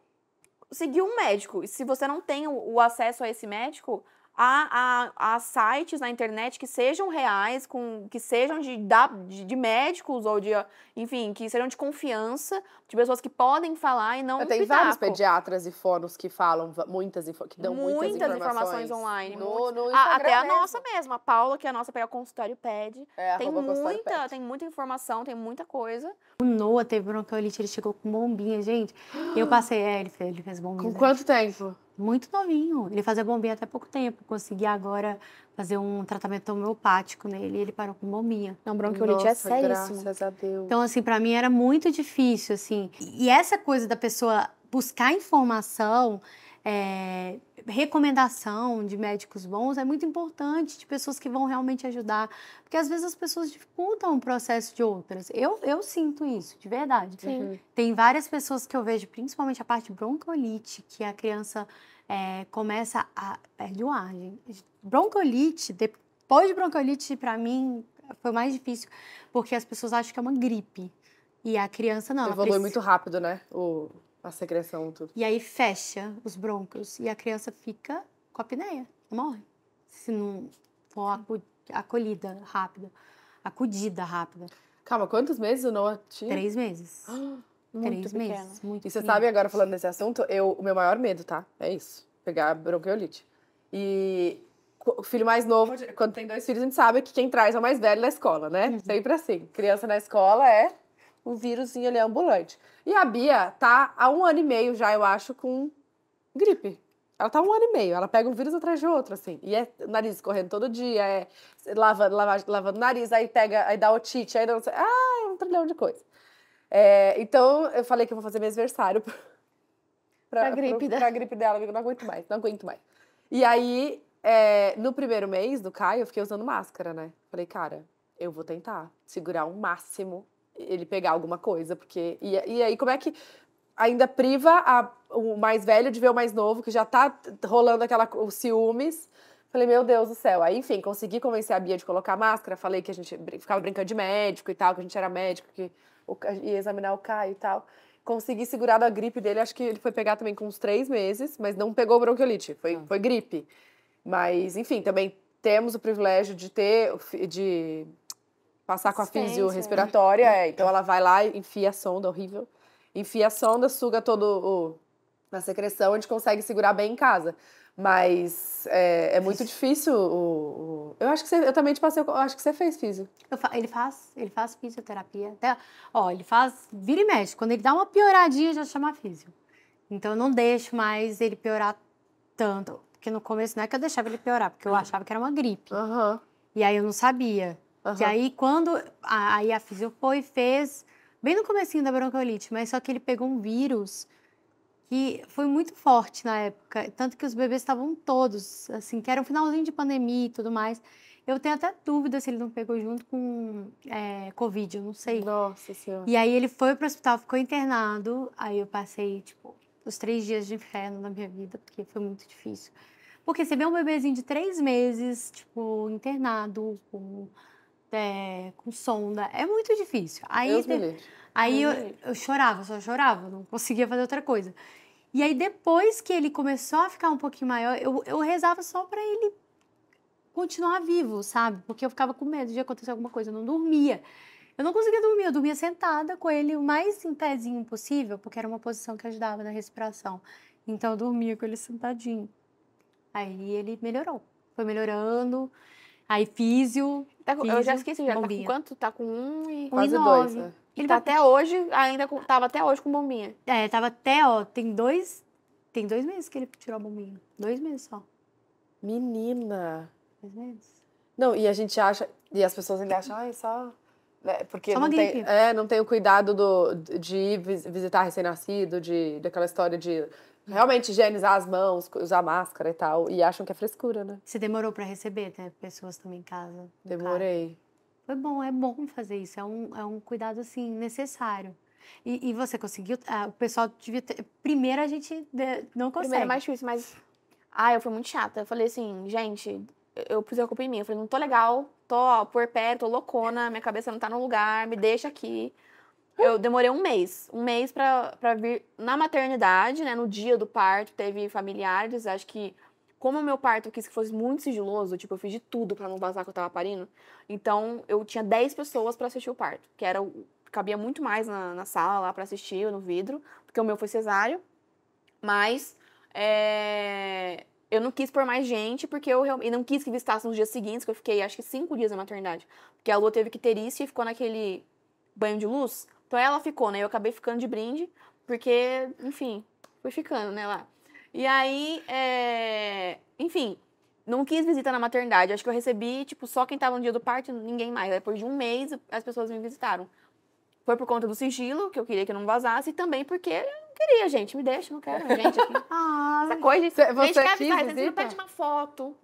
seguir um médico. E se você não tem o acesso a esse médico, a, a, a, sites na internet que sejam reais, com, que sejam de, de, de, médicos ou de, enfim, que sejam de confiança, de pessoas que podem falar e não. É, tem vários pediatras e fóruns que falam muitas que dão muitas, muitas informações, informações, online. No, no ah, a, até mesmo. a nossa mesma a Paula, que é a nossa pega consultório pede. É, tem muita, pede. tem muita informação, tem muita coisa. O Noah teve bronquiolite, ele chegou com bombinha, gente. Eu passei, é, ele fez, ele fez bombinha. Com né? quanto tempo? Muito novinho. Ele fazia bombinha até pouco tempo. Consegui agora fazer um tratamento homeopático nele e ele parou com bombinha. Não, bronquiolite é Nossa, é sério. Graças a Deus. Então, assim, para mim era muito difícil, assim. E essa coisa da pessoa buscar informação, é, recomendação de médicos bons é muito importante, de pessoas que vão realmente ajudar. Porque às vezes as pessoas dificultam o processo de outras. Eu, eu sinto isso, de verdade. Sim. Tem várias pessoas que eu vejo, principalmente a parte broncolite, que a criança é, começa a perde o ar, gente. Broncolite, depois de broncolite, para mim foi mais difícil, porque as pessoas acham que é uma gripe. E a criança não. Evolui precisa... muito rápido, né? O, a secreção, tudo. E aí fecha os brônquios e a criança fica com a apneia, morre. Se não for acolhida rápida, acudida rápida. Calma, quantos meses o Noah tinha? Três meses. Ah! Muito Três pequeno. meses. Muito e você sabe, agora falando desse assunto, eu, o meu maior medo, tá? É isso. Pegar bronquiolite. E o filho mais novo, quando tem dois filhos, a gente sabe que quem traz é o mais velho na escola, né? Uhum. Sempre assim. Criança na escola é um víruszinho ali ambulante. E a Bia tá há um ano e meio já, eu acho, com gripe. Ela tá um ano e meio, ela pega um vírus atrás de outro, assim. E é nariz correndo todo dia, é lavando, lavando, lavando o nariz, aí pega, aí dá otite, aí dá não sei. Ah, é um trilhão de coisas. É, então, eu falei que eu vou fazer meu aniversário pra, pra, gripe pra, pra gripe dela, amigo, não aguento mais, não aguento mais. E aí, é, no primeiro mês do Caio, eu fiquei usando máscara, né? Falei, cara, eu vou tentar segurar o um máximo ele pegar alguma coisa, porque. E, e aí, como é que ainda priva a, o mais velho de ver o mais novo, que já tá rolando aquela, os ciúmes? Falei, meu Deus do céu. Aí, enfim, consegui convencer a Bia de colocar máscara. Falei que a gente ficava brincando de médico e tal, que a gente era médico, que ia examinar o Caio e tal. Consegui segurar a gripe dele, acho que ele foi pegar também com uns três meses, mas não pegou bronquiolite, foi, ah. foi gripe. Mas, enfim, também temos o privilégio de ter, de passar com a físio respiratória, é. então ela vai lá, enfia a sonda, horrível, enfia a sonda, suga todo o na secreção, a gente consegue segurar bem em casa. Mas é, é muito difícil. O, o, eu acho que você, eu também te passei, eu acho que você fez físico. Fa, ele faz, ele faz fisioterapia. Até, ó, ele faz, vira e mexe. Quando ele dá uma pioradinha, já chama físico. Então eu não deixo mais ele piorar tanto. Porque no começo não é que eu deixava ele piorar, porque eu achava que era uma gripe. Uhum. E aí eu não sabia. Uhum. E aí quando. A, aí a físio foi fez, bem no comecinho da broncolite, mas só que ele pegou um vírus que foi muito forte na época, tanto que os bebês estavam todos, assim, que era um finalzinho de pandemia e tudo mais. Eu tenho até dúvida se ele não pegou junto com é, Covid, eu não sei. Nossa Senhora. E aí ele foi para o hospital, ficou internado, aí eu passei, tipo, os três dias de inferno na minha vida, porque foi muito difícil. Porque você vê um bebezinho de três meses, tipo, internado, com, é, com sonda, é muito difícil. Aí, Deus me livre. Aí eu, uhum. eu chorava, só chorava, não conseguia fazer outra coisa. E aí depois que ele começou a ficar um pouquinho maior, eu, eu rezava só para ele continuar vivo, sabe? Porque eu ficava com medo de acontecer alguma coisa, eu não dormia. Eu não conseguia dormir, eu dormia sentada com ele o mais em pezinho possível, porque era uma posição que ajudava na respiração. Então eu dormia com ele sentadinho. Aí ele melhorou, foi melhorando. Aí físio. Tá físio eu já esqueci, já tá com quanto? Tá com um e quase um e dois. Né? Ele tá vai... até hoje, ainda com, tava até hoje com bombinha. É, tava até, ó, tem dois, tem dois meses que ele tirou a bombinha. Dois meses só. Menina. Dois meses. Não, e a gente acha, e as pessoas ainda acham, ai, só... Né, porque só não, gripe. tem, é, não tem o cuidado do, de ir visitar recém-nascido, de, daquela história de realmente higienizar as mãos, usar máscara e tal, e acham que é frescura, né? Você demorou para receber, né? Pessoas também em casa. Demorei. Foi bom, é bom fazer isso, é um, é um cuidado, assim, necessário. E, e você conseguiu? Ah, o pessoal devia ter, Primeiro a gente não consegue. Primeiro é mais difícil, mas... Ah, eu fui muito chata. Eu falei assim, gente, eu pus a culpa em mim. Eu falei, não tô legal, tô ó, por pé, tô loucona, minha cabeça não tá no lugar, me deixa aqui. Eu demorei um mês, um mês pra, pra vir na maternidade, né? No dia do parto, teve familiares, acho que como o meu parto eu quis que fosse muito sigiloso, tipo, eu fiz de tudo para não vazar que eu tava parindo. Então, eu tinha 10 pessoas para assistir o parto, que era cabia muito mais na, na sala lá para assistir, no vidro, porque o meu foi cesáreo. Mas é, eu não quis por mais gente, porque eu e não quis que visitasse nos dias seguintes, que eu fiquei acho que cinco dias na maternidade. Porque a Lua teve que ter isso e ficou naquele banho de luz. Então ela ficou, né? Eu acabei ficando de brinde, porque, enfim, fui ficando, né, lá. E aí, é... enfim, não quis visita na maternidade. Acho que eu recebi, tipo, só quem tava no dia do parto, ninguém mais. Depois de um mês, as pessoas me visitaram. Foi por conta do sigilo, que eu queria que eu não vazasse, e também porque eu não queria, gente. Me deixa, não quero, gente. Aqui. ah, Essa coisa Cê, você gente, quer avisar, você não pede uma foto.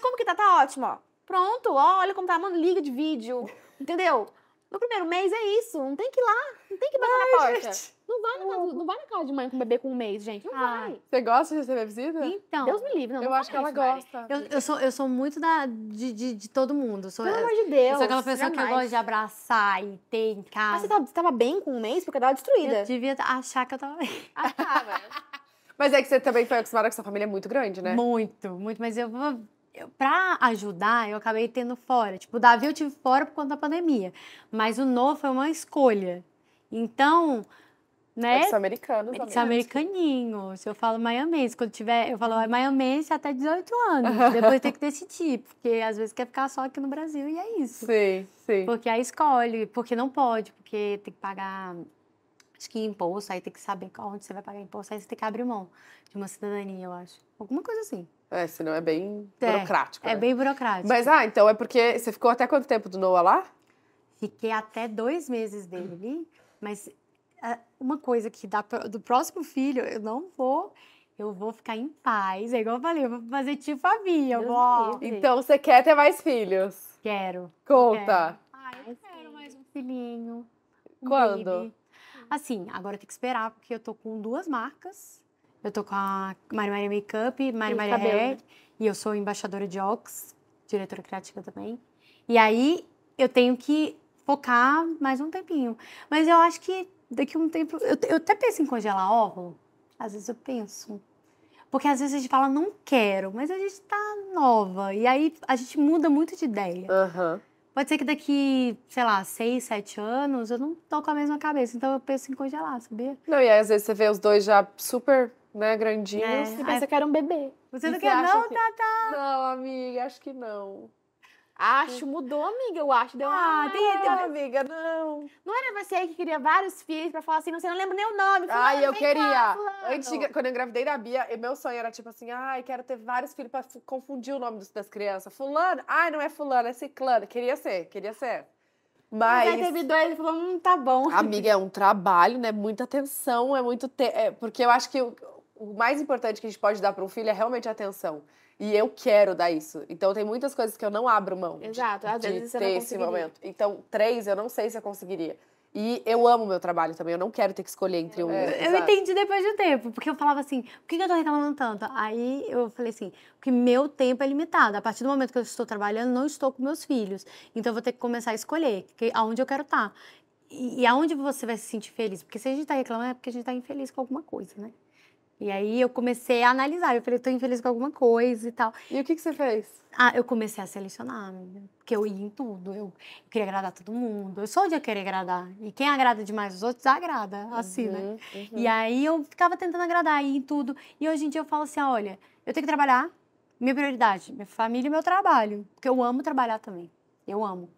Como que tá? Tá ótimo, ó. Pronto, ó, olha como tá, mano. Liga de vídeo. Entendeu? No primeiro mês é isso, não tem que ir lá, não tem que bater Ai, na porta. Gente. Não vai, na casa, não vai na casa de mãe com um bebê com um mês, gente, não ah, vai. Você gosta de receber visita? Então. Deus me livre, não. Eu não acho que ela gosta. Eu, eu, sou, eu sou muito da, de, de, de todo mundo. Sou, Pelo amor de Deus. Eu sou aquela pessoa que gosta de abraçar e ter em ah, casa. Mas você tava, você tava bem com um mês? Porque eu tava destruída. Eu devia achar que eu tava bem. Ah, tava. Mas é que você também foi acostumada com sua família é muito grande, né? Muito, muito. Mas eu vou para ajudar, eu acabei tendo fora. Tipo, o Davi eu tive fora por conta da pandemia. Mas o novo foi uma escolha. Então, né? Eles são americanos. Eles são americaninho. Se eu falo miamense, quando tiver, eu falo é miamense até 18 anos. Depois tem que decidir, porque às vezes quer ficar só aqui no Brasil e é isso. Sim, sim. Porque aí escolhe, porque não pode, porque tem que pagar Acho que imposto, aí tem que saber onde você vai pagar imposto, aí você tem que abrir mão de uma cidadania, eu acho. Alguma coisa assim. É, senão é bem é, burocrático. É né? bem burocrático. Mas, ah, então é porque você ficou até quanto tempo do Noah lá? Fiquei até dois meses dele, mas ah, uma coisa que dá do próximo filho, eu não vou eu vou ficar em paz. É igual eu falei, eu vou fazer tipo a minha, vó. Então você quer ter mais filhos? Quero. Conta. Quero. Ah, eu quero mais um filhinho. Um Quando? Baby. Assim, agora tem que esperar, porque eu tô com duas marcas. Eu tô com a Mari Maria Makeup, Mari Maria Hair, né? e eu sou embaixadora de Ox, diretora criativa também. E aí eu tenho que focar mais um tempinho. Mas eu acho que daqui um tempo. Eu, eu até penso em congelar óvulo. Às vezes eu penso. Porque às vezes a gente fala, não quero, mas a gente tá nova. E aí a gente muda muito de ideia. Uhum. Pode ser que daqui, sei lá, seis, sete anos, eu não tô com a mesma cabeça. Então eu penso em congelar, sabia? Não, e aí às vezes você vê os dois já super, né, grandinhos. É, e pensa aí... que era um bebê. Você e não quer não, que... Tata? Tá, tá. Não, amiga, acho que não. Acho, mudou, amiga, eu acho. Deu ah, uma... Ah, tem, uma amiga, não. Não era você que queria vários filhos pra falar assim, não sei, não lembro nem o nome. Fulano, ai, eu queria. Cá, Antes, quando eu engravidei da Bia, meu sonho era tipo assim, ai, quero ter vários filhos pra confundir o nome das crianças. Fulano, ai, não é fulano, é ciclano. Queria ser, queria ser. Mas... aí teve dois, ele falou, hum, tá bom. Amiga, é um trabalho, né? Muita atenção, é muito... Te... É, porque eu acho que o, o mais importante que a gente pode dar pra um filho é realmente atenção. E eu quero dar isso. Então tem muitas coisas que eu não abro mão. Exato, às de, vezes de ter esse momento. Então, três, eu não sei se eu conseguiria. E eu amo meu trabalho também, eu não quero ter que escolher entre um. É, eu entendi depois de um tempo, porque eu falava assim, por que eu tô reclamando tanto? Aí eu falei assim, porque meu tempo é limitado. A partir do momento que eu estou trabalhando, não estou com meus filhos. Então eu vou ter que começar a escolher que, aonde eu quero estar. Tá. E, e aonde você vai se sentir feliz? Porque se a gente tá reclamando, é porque a gente tá infeliz com alguma coisa, né? E aí eu comecei a analisar. Eu falei, eu tô infeliz com alguma coisa e tal. E o que, que você fez? Ah, eu comecei a selecionar, porque eu ia em tudo. Eu queria agradar todo mundo. Eu sou de querer agradar. E quem agrada demais os outros, agrada, assim, uhum, né? Uhum. E uhum. aí eu ficava tentando agradar em tudo. E hoje em dia eu falo assim: olha, eu tenho que trabalhar, minha prioridade, minha família e meu trabalho. Porque eu amo trabalhar também. Eu amo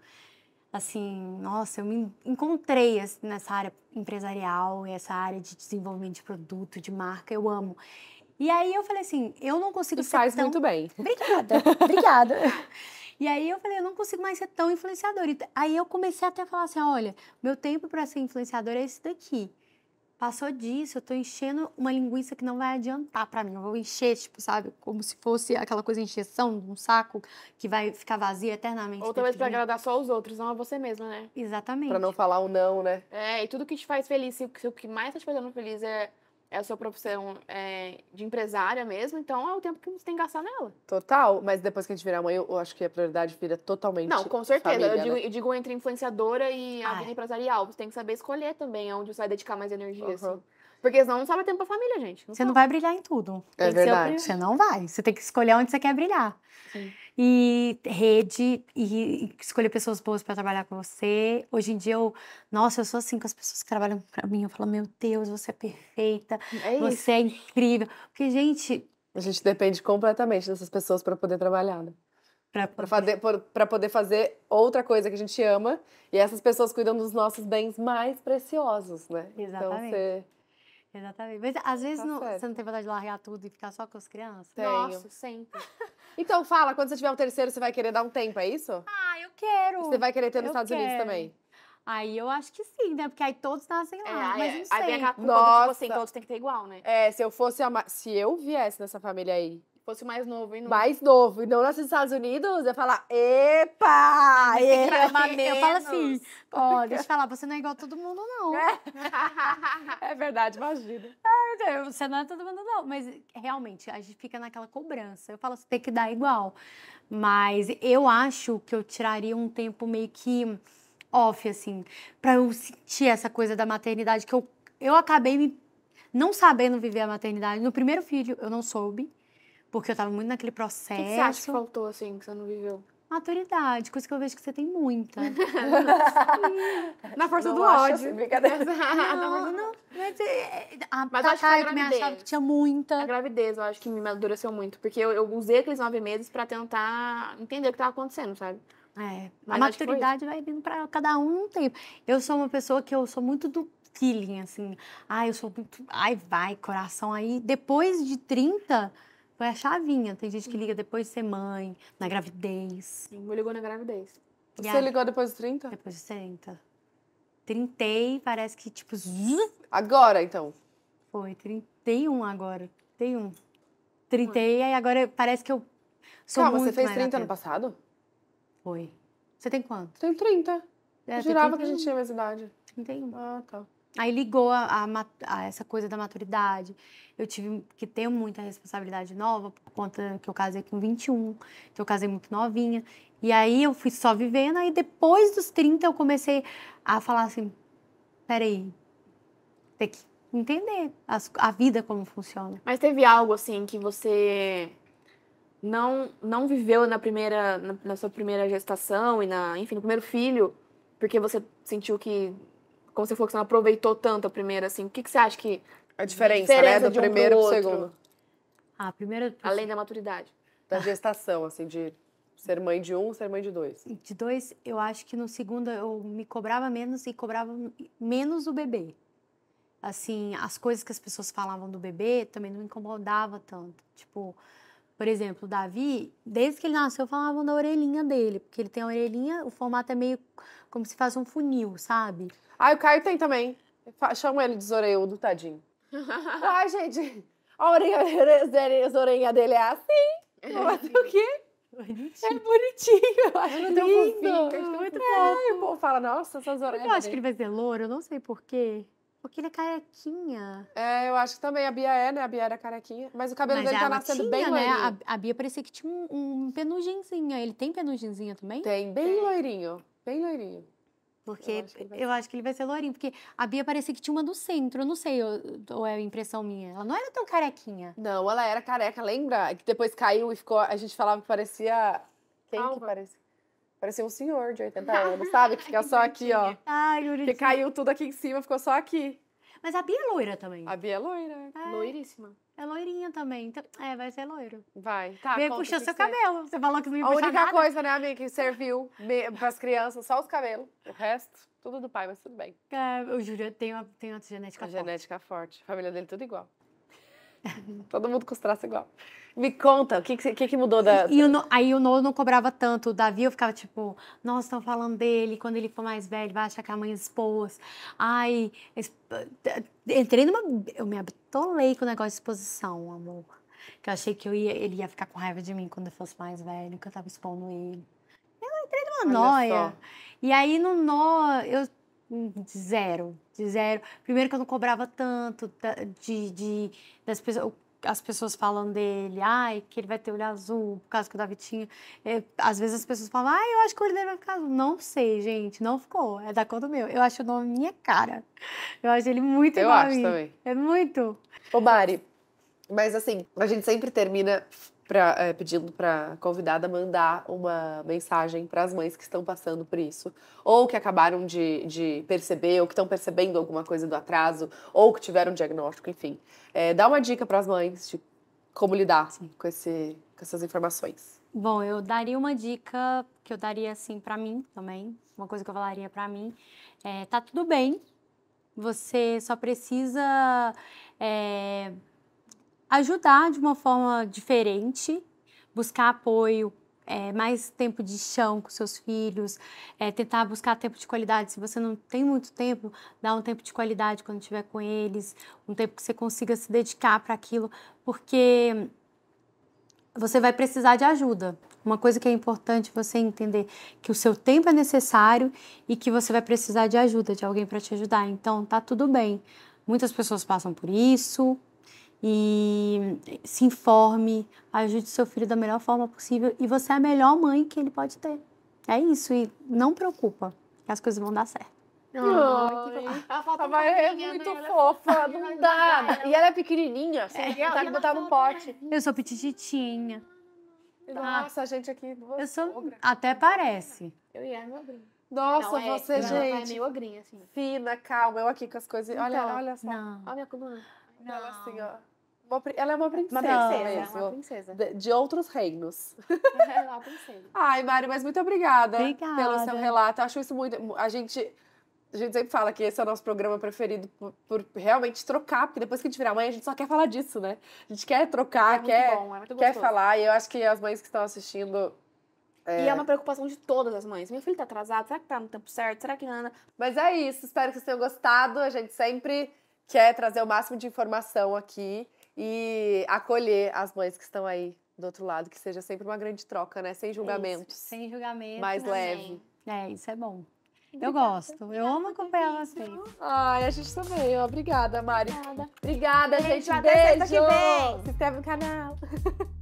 assim, nossa, eu me encontrei assim, nessa área empresarial, essa área de desenvolvimento de produto, de marca, eu amo. E aí eu falei assim, eu não consigo e ser faz tão... muito bem. Obrigada, obrigada. E aí eu falei, eu não consigo mais ser tão influenciadora. E aí eu comecei até a falar assim, olha, meu tempo para ser influenciadora é esse daqui. Passou disso, eu tô enchendo uma linguiça que não vai adiantar para mim. Eu vou encher, tipo, sabe? Como se fosse aquela coisa de injeção de um saco que vai ficar vazio eternamente. Ou talvez para agradar só os outros, não a você mesma, né? Exatamente. Para não falar o um não, né? É, e tudo que te faz feliz, se o que mais tá te fazendo feliz é é a sua profissão é, de empresária mesmo, então é o tempo que você tem que gastar nela. Total, mas depois que a gente virar mãe, eu acho que a prioridade vira totalmente. Não, com certeza. Família, eu, né? digo, né? eu, digo, entre influenciadora e a vida empresarial. Você tem que saber escolher também onde você vai dedicar mais energia. Uhum. Assim. Porque senão não sobra tempo pra família, gente. Não você sabe. não vai brilhar em tudo. É verdade. Você não vai. Você tem que escolher onde você quer brilhar. Sim e rede e escolher pessoas boas para trabalhar com você. Hoje em dia eu, nossa, eu sou assim com as pessoas que trabalham para mim, eu falo, meu Deus, você é perfeita, é você é incrível. Porque gente, a gente depende completamente dessas pessoas para poder trabalhar, né? Para poder... poder fazer outra coisa que a gente ama. E essas pessoas cuidam dos nossos bens mais preciosos, né? Exatamente. Então, você Exatamente. Mas às tá vezes tá não, você não tem vontade de largar tudo e ficar só com as crianças? Tenho. Nossa, sempre. então fala, quando você tiver um terceiro, você vai querer dar um tempo, é isso? Ah, eu quero. Você vai querer ter nos eu Estados quero. Unidos também? Aí eu acho que sim, né? Porque aí todos nascem lá. É, mas é. sei. Aí vem aquela culpa, tipo assim, todos têm que ter igual, né? É, se eu fosse a. Se eu viesse nessa família aí, Fosse mais novo, hein? Mais novo. E não nasce nos Estados Unidos, eu falar, epa! epa eu, eu falo assim, ó, oh, deixa eu falar, você não é igual a todo mundo, não. É, é verdade, imagina. É, você não é todo mundo, não. Mas, realmente, a gente fica naquela cobrança. Eu falo, você tem que dar igual. Mas eu acho que eu tiraria um tempo meio que off, assim, para eu sentir essa coisa da maternidade que eu, eu acabei me não sabendo viver a maternidade. No primeiro filho, eu não soube. Porque eu tava muito naquele processo. O que, você acha que faltou, assim, que você não viveu? Maturidade, coisa que eu vejo que você tem muita. Na força não do assim, ódio. Assim, brincadeira. Não, não. Mas, é, é, a mas acho que a gravidez. me achava que tinha muita. A gravidez, eu acho que me amadureceu muito. Porque eu, eu usei aqueles nove meses pra tentar entender o que tava acontecendo, sabe? É, mas a maturidade vai vindo para cada um um tempo. Eu sou uma pessoa que eu sou muito do feeling, assim. Ai, eu sou muito. Ai, vai, coração aí. Depois de 30, foi é a chavinha. Tem gente que liga depois de ser mãe, na gravidez. Sim, me ligou na gravidez. Você yeah. ligou depois de 30? Depois de 30. Trintei, parece que tipo. Agora, então? Foi, 31 agora. 31. Trintei, e agora parece que eu sou Calma, você fez 30 ano passado? Foi. Você tem quanto? Tenho 30. É, eu jurava 30 que a gente tinha mais idade. 31. Ah, tá. Aí ligou a, a, a, essa coisa da maturidade. Eu tive que ter muita responsabilidade nova, por conta que eu casei com 21, então eu casei muito novinha. E aí eu fui só vivendo, aí depois dos 30 eu comecei a falar assim: peraí, tem que entender as, a vida como funciona. Mas teve algo assim que você não não viveu na primeira na, na sua primeira gestação e na enfim no primeiro filho porque você sentiu que como você falou que você não aproveitou tanto a primeira, assim, o que, que você acha que. A diferença, né, diferença né? Do um primeiro pro, pro segundo. Ah, primeiro. Além da maturidade. Da gestação, assim, de ser mãe de um, ser mãe de dois. De dois, eu acho que no segundo eu me cobrava menos e cobrava menos o bebê. Assim, as coisas que as pessoas falavam do bebê também não me incomodava tanto. Tipo, por exemplo, o Davi, desde que ele nasceu, falavam da orelhinha dele, porque ele tem a orelhinha, o formato é meio como se faz um funil, sabe? Ah, o Caio tem também. Chama ele de Zoreudo, tadinho. Ai, gente, a orelhinha, dele é assim. É o quê? Bonitinho. É bonitinho. Eu acho ele tão fofinho. Muito é, fofo. o povo fala, nossa, essas orelhas. Eu acho que ele vai ser louro, eu não sei porquê. Porque ele é carequinha. É, eu acho que também. A Bia é, né? A Bia era carequinha. Mas o cabelo Mas dele tá nascendo tinha, bem né? loirinho. A, a, Bia parecia que tinha um, um Ele tem penuginzinho também? Tem, bem loirinho. Bem loirinho. Porque eu acho, eu acho, que ele vai ser loirinho. Porque a Bia parecia que tinha uma do centro. Eu não sei, ou é impressão minha. Ela não era tão carequinha. Não, ela era careca, lembra? É que depois caiu e ficou. A gente falava que parecia. Quem que parecia? Parecia um senhor de 80 anos, sabe? Que fica só aqui, ó. Ai, Que caiu tudo aqui em cima, ficou só aqui. Mas a Bia é loira também. A Bia é loira. É. Loiríssima. É loirinha também. Então, é, vai ser loiro. Vai. Tá, Bia puxou seu cabelo. Você falou que não ia A única nada. coisa, né, amiga, que serviu pras crianças, só os cabelos. O resto, tudo do pai, mas tudo bem. É, o Júlio tem uma, tem uma genética a forte. Genética forte. A família dele tudo igual. Todo mundo com os traços igual. Me conta, o que, que, que mudou da. E, aí o Noah não cobrava tanto. O Davi, eu ficava tipo, nossa, estão falando dele. Quando ele for mais velho, vai achar que é a mãe expôs. Ai, exp... Eh, entrei numa. Eu me abitolei com o negócio de exposição, amor. Que eu achei que eu ia, ele ia ficar com raiva de mim quando eu fosse mais velho, que eu tava expondo ele. Eu entrei numa Olha Só. E aí no nó, eu. Hum, zero de zero. Primeiro que eu não cobrava tanto de, de das pessoas, as pessoas falam dele, ai, que ele vai ter olho azul, por causa que o Davi tinha. É, às vezes as pessoas falam, ai, eu acho que o olho dele vai ficar azul. Não sei, gente, não ficou. É da conta do meu. Eu acho o nome minha cara. Eu acho ele muito Eu acho mim. também. É muito. Ô, Mari, mas assim, a gente sempre termina pra, é, pedindo para convidada mandar uma mensagem para as mães que estão passando por isso, ou que acabaram de, de perceber, ou que estão percebendo alguma coisa do atraso, ou que tiveram um diagnóstico, enfim. É, dá uma dica para as mães de como lidar assim, com, esse, com essas informações. Bom, eu daria uma dica que eu daria assim para mim também, uma coisa que eu falaria para mim, é, tá tudo bem. Você só precisa é, ajudar de uma forma diferente, buscar apoio, é, mais tempo de chão com seus filhos, é, tentar buscar tempo de qualidade. Se você não tem muito tempo, dá um tempo de qualidade quando estiver com eles, um tempo que você consiga se dedicar para aquilo, porque você vai precisar de ajuda. Uma coisa que é importante você entender que o seu tempo é necessário e que você vai precisar de ajuda de alguém para te ajudar. Então tá tudo bem. Muitas pessoas passam por isso, e se informe, ajude seu filho da melhor forma possível e você é a melhor mãe que ele pode ter. É isso e não preocupa, que as coisas vão dar certo. Oh, que... Ela falta é né? muito né? fofa, não dá. E ela é pequenininha, assim, é, ela, tá que botar num pote. Eu sou petitinha. Tá. Nossa, a gente aqui... Eu sou... Até parece. Eu e a minha Nossa, não, é, você, é, gente. é meio ogrinha, assim. Fina, calma, eu aqui com as coisas. Então, olha, olha só. Não. Olha a minha coluna. É. Não. Ela assim, ó. Uma, ela é uma princesa, uma princesa mesmo. É uma princesa. De, de, outros reinos. Ela é uma princesa. Ai, Mari, mas muito obrigada, obrigada, pelo seu relato. acho isso muito. A gente. A gente sempre fala que esse é o nosso programa preferido por, por realmente trocar, porque depois que a gente virar mãe, a gente só quer falar disso, né? A gente quer trocar, é quer, bom, é quer falar. E eu acho que as mães que estão assistindo é. E é uma preocupação de todas as mães. Meu filho tá atrasado, será que tá no tempo certo? Será que não? Mas é isso, espero que vocês tenham gostado. A gente sempre quer trazer o máximo de informação aqui e acolher as mães que estão aí do outro lado, que seja sempre uma grande troca, né? Sem julgamentos. Isso, sem julgamentos Mais também. leve. É, isso é bom. Obrigada, eu gosto. Obrigada, eu amo acompanhar vocês. Ai, a gente também. Obrigada, Mari. Obrigada. Obrigada, gente. Beijo. beijo. Se inscreve no canal.